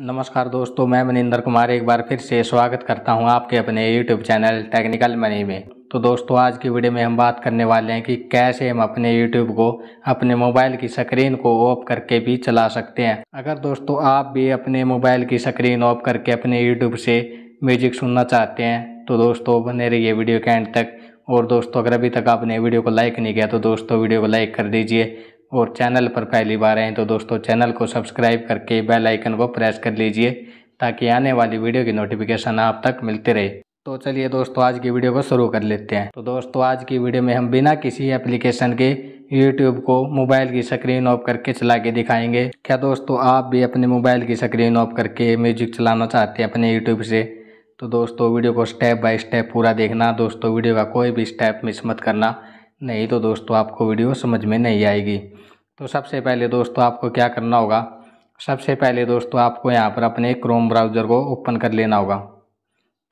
नमस्कार दोस्तों मैं मनिंदर कुमार एक बार फिर से स्वागत करता हूं आपके अपने YouTube चैनल टेक्निकल मनी में तो दोस्तों आज की वीडियो में हम बात करने वाले हैं कि कैसे हम अपने YouTube को अपने मोबाइल की स्क्रीन को ऑफ करके भी चला सकते हैं अगर दोस्तों आप भी अपने मोबाइल की स्क्रीन ऑफ करके अपने यूट्यूब से म्यूजिक सुनना चाहते हैं तो दोस्तों बने रहिए वीडियो के एंड तक और दोस्तों अगर अभी तक आपने वीडियो को लाइक नहीं किया तो दोस्तों वीडियो को लाइक कर दीजिए और चैनल पर पहली बार हैं तो दोस्तों चैनल को सब्सक्राइब करके बेल आइकन को प्रेस कर लीजिए ताकि आने वाली वीडियो की नोटिफिकेशन आप तक मिलती रहे तो चलिए दोस्तों आज की वीडियो को शुरू कर लेते हैं तो दोस्तों आज की वीडियो में हम बिना किसी एप्लीकेशन के यूट्यूब को मोबाइल की स्क्रीन ऑफ करके चला के दिखाएंगे क्या दोस्तों आप भी अपने मोबाइल की स्क्रीन ऑफ करके म्यूजिक चलाना चाहते हैं अपने यूट्यूब से तो दोस्तों वीडियो को स्टेप बाय स्टेप पूरा देखना दोस्तों वीडियो का कोई भी स्टेप मिस मत करना नहीं तो दोस्तों आपको वीडियो समझ में नहीं आएगी तो सबसे पहले दोस्तों आपको क्या करना होगा सबसे पहले दोस्तों आपको यहाँ पर अपने क्रोम ब्राउज़र को ओपन कर लेना होगा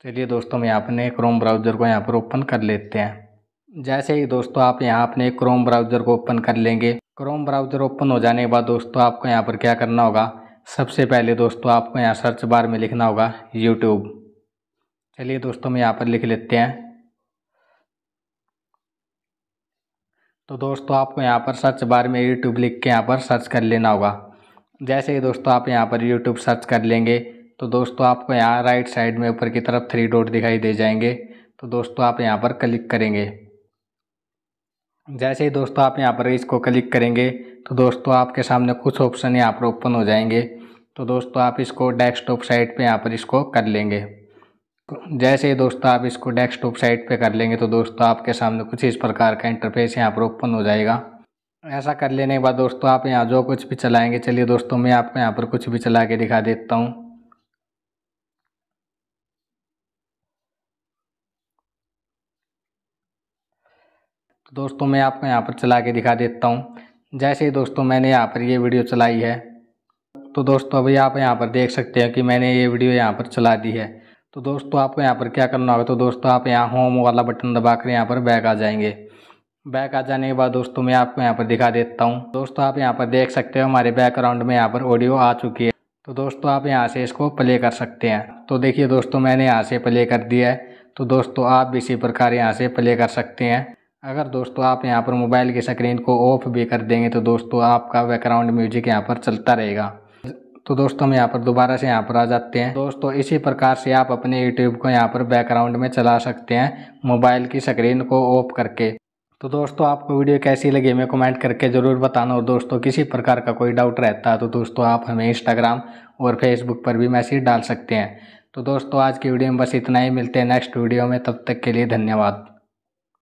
चलिए दोस्तों हम यहाँ अपने क्रोम ब्राउज़र को यहाँ पर ओपन कर लेते हैं जैसे ही दोस्तों आप यहाँ अपने क्रोम ब्राउज़र को ओपन कर लेंगे क्रोम ब्राउज़र ओपन हो जाने के बाद दोस्तों आपको यहाँ पर क्या करना होगा सबसे पहले दोस्तों आपको यहाँ सर्च बार में लिखना होगा यूट्यूब चलिए दोस्तों हम यहाँ पर लिख लेते हैं तो दोस्तों आपको यहाँ पर सर्च बार में यूट्यूब लिख के यहाँ पर सर्च कर लेना होगा जैसे ही दोस्तों आप यहाँ पर यूट्यूब सर्च कर लेंगे तो दोस्तों आपको यहाँ राइट साइड में ऊपर की तरफ थ्री डॉट दिखाई दे जाएंगे तो दोस्तों आप यहाँ पर क्लिक करेंगे जैसे ही दोस्तों आप यहाँ पर इसको क्लिक करेंगे तो दोस्तों आपके सामने कुछ ऑप्शन यहाँ पर ओपन हो जाएंगे तो दोस्तों आप इसको डेस्कटॉप साइट पे यहाँ पर इसको कर लेंगे जैसे ही दोस्तों आप इसको डेस्कटॉप साइट पे कर लेंगे तो दोस्तों आपके सामने कुछ इस प्रकार का इंटरफेस यहाँ पर ओपन हो जाएगा ऐसा कर लेने के बाद दोस्तों आप यहाँ जो कुछ भी चलाएंगे चलिए दोस्तों मैं आपको यहाँ पर कुछ भी चला के दिखा देता हूँ तो दोस्तों मैं आपको यहाँ पर चला के दिखा देता हूँ जैसे ही दोस्तों मैंने यहाँ पर ये वीडियो चलाई है तो दोस्तों अभी आप यहाँ पर देख सकते हैं कि मैंने ये वीडियो यहाँ पर चला दी है तो दोस्तों आपको यहाँ पर क्या करना होगा तो दोस्तों आप यहाँ होम वाला बटन दबा कर यहाँ पर बैक आ जाएंगे बैक आ जाने के बाद दोस्तों मैं आपको यहाँ पर दिखा देता हूँ दोस्तों आप यहाँ पर देख सकते हो हमारे बैकग्राउंड में यहाँ पर ऑडियो आ चुकी है तो दोस्तों आप यहाँ से इसको प्ले कर सकते हैं तो देखिए दोस्तों मैंने यहाँ से प्ले कर दिया है तो दोस्तों आप भी इसी प्रकार यहाँ से प्ले कर सकते हैं अगर दोस्तों आप यहाँ पर मोबाइल की स्क्रीन को ऑफ भी कर देंगे तो दोस्तों आपका बैकग्राउंड म्यूजिक यहाँ पर चलता रहेगा तो दोस्तों हम यहाँ पर दोबारा से यहाँ पर आ जाते हैं दोस्तों इसी प्रकार से आप अपने यूट्यूब को यहाँ पर बैकग्राउंड में चला सकते हैं मोबाइल की स्क्रीन को ऑफ करके तो दोस्तों आपको वीडियो कैसी लगी हमें कमेंट करके ज़रूर बताना और दोस्तों किसी प्रकार का कोई डाउट रहता है तो दोस्तों आप हमें इंस्टाग्राम और फेसबुक पर भी मैसेज डाल सकते हैं तो दोस्तों आज की वीडियो में बस इतना ही मिलते हैं नेक्स्ट वीडियो में तब तक के लिए धन्यवाद